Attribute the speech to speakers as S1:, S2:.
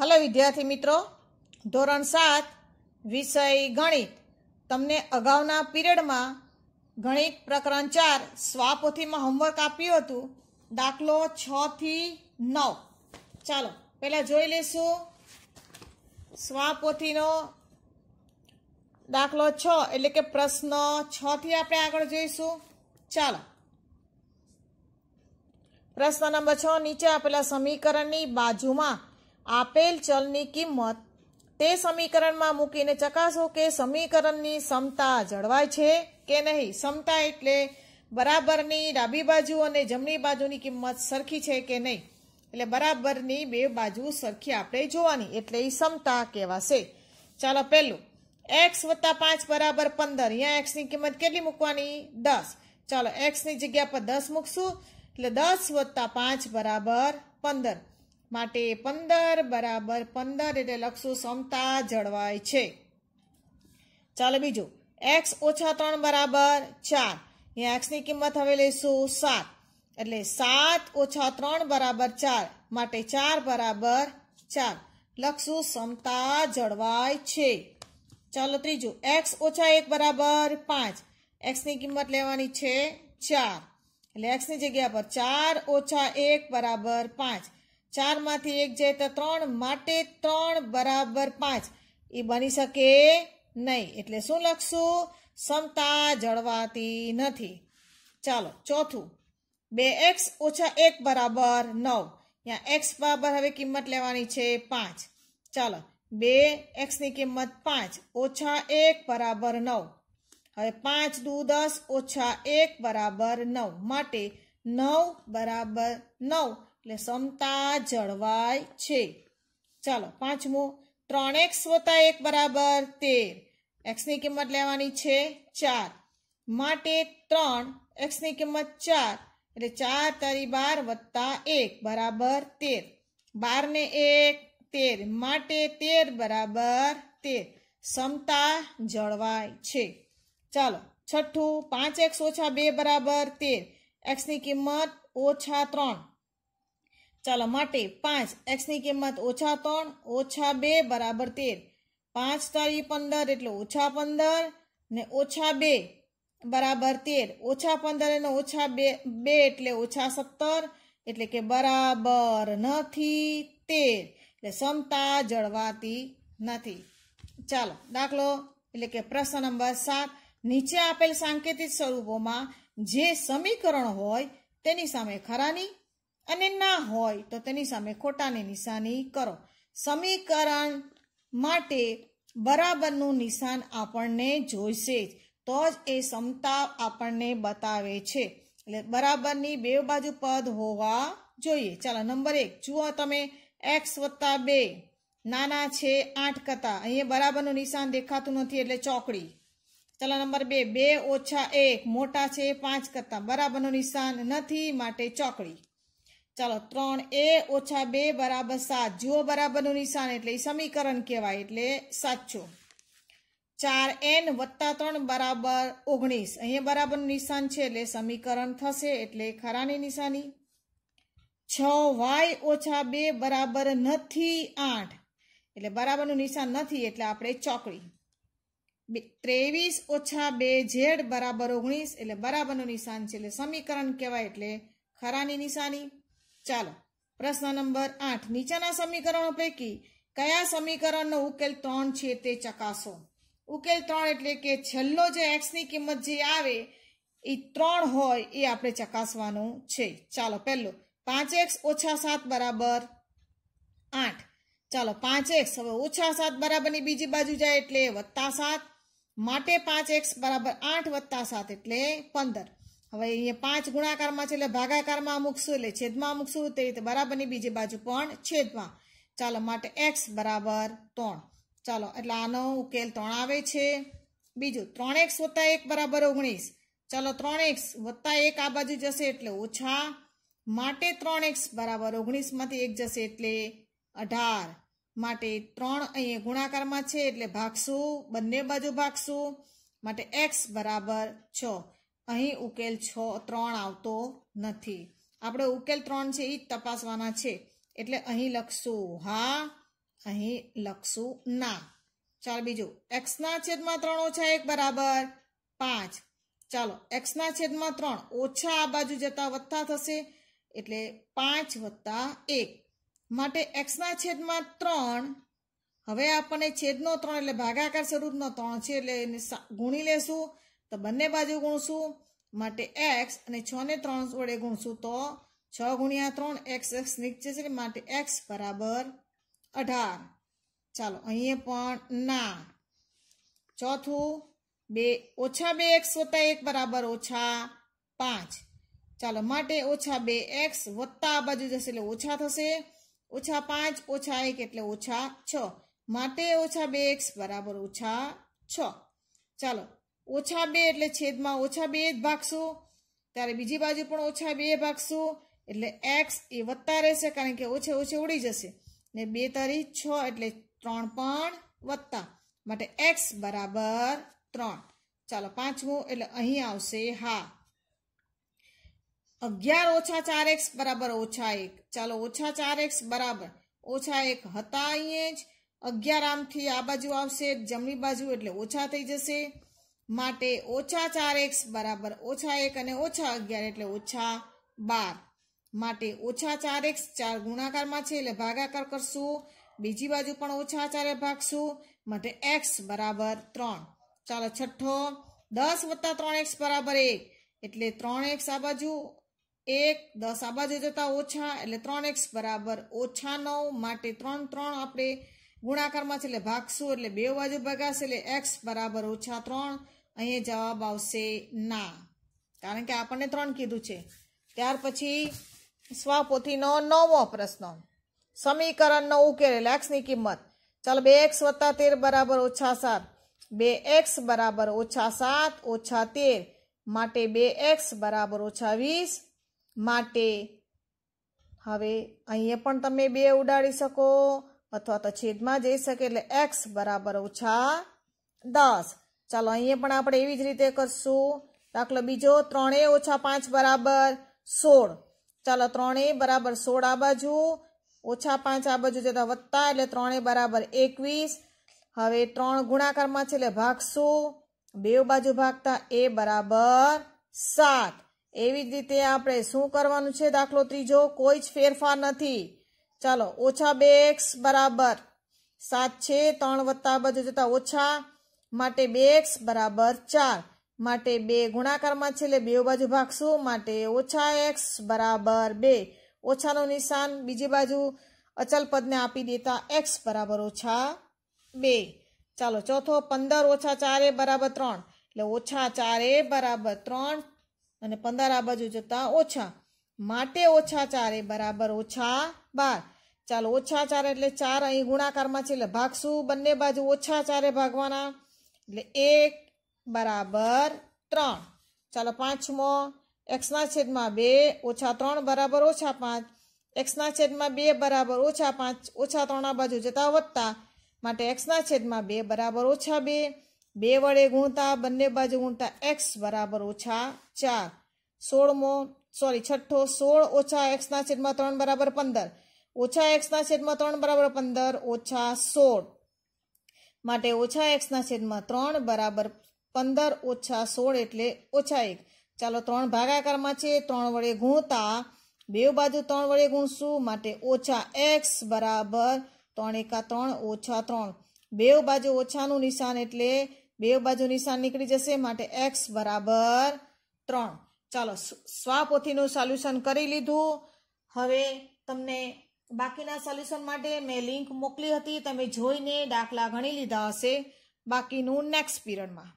S1: hello વિદ્યાર્થી મિત્રો ધોરણ સાત વિષય ગણિત તમને અગાઉના પીરિયડમાં ગણિત પ્રકરણ ચાર સ્વાપોથીમાં હોમવર્ક આપ્યું હતું દાખલો છ થી નવ ચાલો પહેલાં જોઈ લઈશું સ્વાપોથીનો દાખલો છ એટલે કે પ્રશ્ન છથી આપણે આગળ જોઈશું ચાલો પ્રશ્ન નંબર છ નીચે આપેલા સમીકરણની બાજુમાં આપેલ ચલની કિંમત તે સમીકરણમાં મૂકીને ચકાસો કે સમીકરણની ક્ષમતા જળવાય છે કે નહીં ક્ષમતા એટલે બરાબરની ડાબી બાજુ અને જમણી બાજુની કિંમત સરખી છે કે નહીં એટલે બરાબરની બે બાજુ સરખી આપણે જોવાની એટલે એ ક્ષમતા કહેવાશે ચાલો પહેલું એક્સ વત્તા પાંચ બરાબર પંદર અહીંયા એક્સની કિંમત કેટલી મૂકવાની દસ ચાલો એક્સની જગ્યા પર દસ મૂકશું એટલે દસ વત્તા પાંચ બરાબર પંદર માટે પંદર બરાબર પંદર એટલે લખશું સમતા જળવાય છે ચાલો બીજું એક્સ ઓછા ત્રણ બરાબર ચાર અહીંયા એક્સની કિંમત હવે લઈશું સાત એટલે સાત ઓછા ત્રણ બરાબર ચાર માટે ચાર બરાબર ચાર લખશું સમતા જળવાય છે ચાલો ત્રીજું એક્સ ઓછા એક બરાબર પાંચ એક્સની કિંમત લેવાની છે ચાર એટલે એક્સની જગ્યા પર ચાર ઓછા એક બરાબર પાંચ ચારમાંથી એક જાય તો ત્રણ માટે ત્રણ બરાબર પાંચ એ બની શકે નહીં એટલે શું લખશું સમતા જળવાતી નથી ચાલો ચોથું બે એક્સ ઓછા એક બરાબર નવ ત્યાં એક્સ બરાબર હવે કિંમત લેવાની છે પાંચ ચાલો બે એક્સની કિંમત પાંચ ઓછા એક બરાબર નવ હવે પાંચ દુ દસ ઓછા એક બરાબર નવ માટે નવ બરાબર નવ એટલે સમતા જળવાય છે ચાલો પાંચમો ત્રણ એક્સ વત્તા એક બરાબર તેર એક્સની કિંમત લેવાની છે ચાર માટે ત્રણ એક્સની કિંમત ચાર એટલે ચાર તારી બાર વત્તા એક બરાબર તેર બાર ને એક તેર માટે તેર બરાબર તેર સમતા જળવાય છે ચાલો છઠ્ઠું પાંચ એક્સ ઓછા બે બરાબર તેર એક્સની કિંમત ઓછા ત્રણ ચાલો માટે પાંચ એક્સની કિંમત ઓછા ત્રણ ઓછા બે બરાબર તેર પાંચ તારી પંદર એટલે ઓછા પંદર ને ઓછા બે બરાબર તેર ઓછા પંદર અને ઓછા બે બે એટલે ઓછા સત્તર એટલે કે બરાબર નથી તેર એટલે ક્ષમતા જળવાતી નથી ચાલો દાખલો એટલે કે પ્રશ્ન નંબર સાત નીચે આપેલ સાંકેતિક સ્વરૂપોમાં જે સમીકરણ હોય તેની સામે ખરાની અને ના હોય તો તેની સામે ખોટાની નિશાની કરો સમીકરણ માટે બરાબરનું નિશાન આપણને જોઈશે જ તો જ એ સમતા આપણને બતાવે છે એટલે બરાબરની બે બાજુ પદ હોવા જોઈએ ચાલો નંબર એક જુઓ તમે એક્સ વત્તા બે નાના છે આઠ કરતા અહીંયા બરાબરનું નિશાન દેખાતું નથી એટલે ચોકડી ચાલો નંબર બે બે ઓછા એક મોટા છે પાંચ કરતા બરાબરનું નિશાન નથી માટે ચોકડી ચાલો ત્રણ એ ઓછા બે બરાબર સાત જુઓ બરાબરનું નિશાન એટલે એ સમીકરણ કહેવાય એટલે સાચું ચાર એન વત્તા ત્રણ બરાબર ઓગણીસ અહીંયા બરાબરનું નિશાન છે એટલે સમીકરણ થશે એટલે ખરાની નિશાની છ વાય ઓછા બે બરાબર નથી આઠ એટલે બરાબરનું નિશાન નથી એટલે આપણે ચોકડી ત્રેવીસ ઓછા બે ઝેડ બરાબર ઓગણીસ એટલે બરાબરનું નિશાન છે એટલે સમીકરણ કહેવાય એટલે ખરાની નિશાની ચાલો પ્રશ્ન નંબર આઠ નીચેના સમીકરણો પૈકી કયા સમીકરણનો ઉકેલ ત્રણ છે તે ચકાસો ઉકેલ ત્રણ એટલે કે છેલ્લો જે એક્સની કિંમત જે આવે એ ત્રણ હોય એ આપણે ચકાસવાનું છે ચાલો પહેલો પાંચ એક્સ ઓછા સાત બરાબર આઠ ચાલો પાંચ એક્સ હવે ઓછા સાત બરાબરની બીજી બાજુ જાય એટલે વત્તા સાત માટે પાંચ એક્સ બરાબર આઠ વત્તા સાત એટલે પંદર હવે અહીંયા પાંચ ગુણાકારમાં છે એટલે ભાગાકારમાં મૂકશું એટલે છેદમાં મૂકશું તે રીતે બરાબરની બીજી બાજુ પણ છેદમાં ચાલો માટે એક્સ બરાબર ત્રણ ચાલો એટલે આનો ઉકેલ ત્રણ આવે છે બીજું ત્રણ એક્સ વત્તા એક બરાબર ઓગણીસ ચાલો ત્રણ એક્સ વત્તા એક આ બાજુ જશે એટલે ઓછા માટે ત્રણ એક્સ બરાબર ઓગણીસમાંથી એક જશે એટલે અઢાર માટે ત્રણ અહીંયા ગુણાકારમાં છે એટલે ભાગશું બંને બાજુ ભાગશું માટે એક્સ બરાબર છ અહીં ઉકેલ છ ત્રણ આવતો નથી આપણે ઉકેલ ત્રણ છે એ જ તપાસવાના છે એટલે અહીં લખશું હા અહીં લખશું ના ચાલ બીજું એક્સના છેદમાં ત્રણ ઓછા એક બરાબર પાંચ ચાલો એક્સના છેદમાં ત્રણ ઓછા આ બાજુ જતા વત્તા થશે એટલે પાંચ વત્તા એક માટે એક્સના છેદમાં ત્રણ હવે આપણને છેદનો ત્રણ એટલે ભાગાકાર સ્વરૂપનો ત્રણ છે એટલે એને ગુણી લેશું તો બંને બાજુ ગુણશું માટે એક્સ અને છ ને ત્રણ વડે ગુણશું તો છ ગુણ્યા ત્રણ એક્સ એક્સ નીચે છે માટે એક્સ બરાબર અઢાર ચાલો અહીંયા પણ ના ચોથું બે ઓછા બે એક્સ વત્તા એક બરાબર ઓછા પાંચ ચાલો માટે ઓછા બે એક્સ વત્તા આ બાજુ જશે એટલે ઓછા થશે ઓછા પાંચ ઓછા એક એટલે ઓછા છ માટે ઓછા બે એક્સ બરાબર ઓછા છ ચાલો ઓછા બે એટલે છેદમાં ઓછા બે ભાગશું ત્યારે બીજી બાજુ પણ ઓછા બે ભાગશું એટલે એક્સ એ વધતા રહેશે કારણ કે ઓછે ઓછે ઉડી જશે ને બે તારી છ એટલે ત્રણ પણ વધતા માટે એક્સ બરાબર ત્રણ ચાલો પાંચમું એટલે અહીં આવશે હા અગિયાર ઓછા ચાર એક્સ બરાબર ઓછા એક ચાલો ઓછા ચાર એક્સ બરાબર ઓછા એક હતા અહીંયા જ અગિયાર આમથી આ બાજુ આવશે જમણી બાજુ એટલે ઓછા થઈ જશે માટે ઓછા ચાર એક્સ બરાબર ઓછા એક અને ઓછા અગિયાર એટલે ઓછા બાર માટે ઓછા ચાર એક્સ ચાર ગુણાકારમાં છે એટલે ભાગાકાર કરશું બીજી બાજુ પણ ઓછા ચારે ભાગશું માટે એક્સ બરાબર ત્રણ ચાલો છઠ્ઠો દસ વત્તા ત્રણ એક્સ બરાબર એક એટલે ત્રણ એક્સ આ બાજુ એક દસ આ બાજુ જતા ઓછા એટલે ત્રણ એક્સ બરાબર ઓછા નવ માટે ત્રણ ત્રણ આપણે ગુણાકારમાં છે એટલે ભાગશું એટલે બે બાજુ ભગાશે એટલે એક્સ બરાબર ઓછા ત્રણ અહીંયા જવાબ આવશે ના કારણ કે આપણને ત્રણ કીધું છે ત્યાર પછી સ્વાપોથીનો નવમો પ્રશ્ન સમીકરણનો ઉકેલ એટલે કિંમત ચાલો બે એક્સ વત્તા તેર બરાબર ઓછા સાત બે એક્સ બરાબર ઓછા સાત ઓછા તેર માટે બે એક્સ બરાબર ઓછા વીસ માટે હવે અહીંયા પણ તમે બે ઉડાડી શકો અથવા તો છેદમાં જઈ શકે એટલે એક્સ બરાબર ઓછા દસ ચાલો અહીંયા પણ આપણે એવી જ રીતે કરશું દાખલો બીજો ત્રણે ઓછા પાંચ બરાબર સોળ ચાલો ત્રણે બરાબર સોળ આ બાજુ ઓછા પાંચ આ બાજુ જતા વત્તા એટલે ત્રણે બરાબર એકવીસ હવે ત્રણ ગુણાકારમાં છે એટલે ભાગશું બે બાજુ ભાગતા એ બરાબર સાત એવી જ રીતે આપણે શું કરવાનું છે દાખલો ત્રીજો કોઈ જ ફેરફાર નથી ચાલો ઓછા બે એક્સ બરાબર સાત છે ત્રણ વત્તા બાજુ જતા ઓછા માટે બે એક્સ બરાબર ચાર માટે બે ગુણાકારમાં છે એટલે બે બાજુ ભાગશું માટે ઓછા એક્સ બરાબર બે ઓછાનું નિશાન બીજી બાજુ અચલ પદને આપી દેતા એક્સ બરાબર ઓછા બે ચાલો ચોથો પંદર ઓછા ચારે બરાબર ત્રણ એટલે ઓછા ચારે બરાબર ત્રણ અને પંદર આ બાજુ જતાં ઓછા માટે ઓછા ચારે બરાબર ઓછા બાર ચાલો ઓછા ચાર એટલે ચાર અહીં ગુણાકારમાં છે એટલે ભાગશું બંને બાજુ ઓછા ચારે ભાગવાના एक बराबर त्र चलो पांचमो एक्स छेद में बे ओछा त्र बराबर ओछा पांच एक्स छेद में बे बराबर ओछा पांच ओछा त्र बाजू जता वत्ता एक्स छेद में बे बराबर ओछा बे बे वे गुणता बने बाजू गुणता एक्स बराबर ओछा चार सोलमो सॉरी छठो सोल ओछा एक्स छेद में त्र बराबर पंदर ओछा एक्स छेद में त्र बराबर पंदर ओछा सोल માટે ઓછા એક્સના છેદમાં ત્રણ બરાબર પંદર ઓછા સોળ એટલે ઓછા એક ચાલો ત્રણ ભાગાકારમાં છે ત્રણ વડે ગુણતા બે બાજુ ત્રણ વડે ગુણશું માટે ઓછા એક્સ બરાબર ત્રણ એકા ત્રણ ઓછા ત્રણ બે બાજુ ઓછાનું નિશાન એટલે બે બાજુ નિશાન નીકળી જશે માટે એક્સ બરાબર ત્રણ ચાલો સ્વાપોથીનું સોલ્યુશન કરી લીધું હવે તમને બાકીના સોલ્યુશન માટે મેં લિંક મોકલી હતી તમે જોઈને દાખલા ગણી લીધા હશે બાકીનું નેક્સ્ટ પીરિયડમાં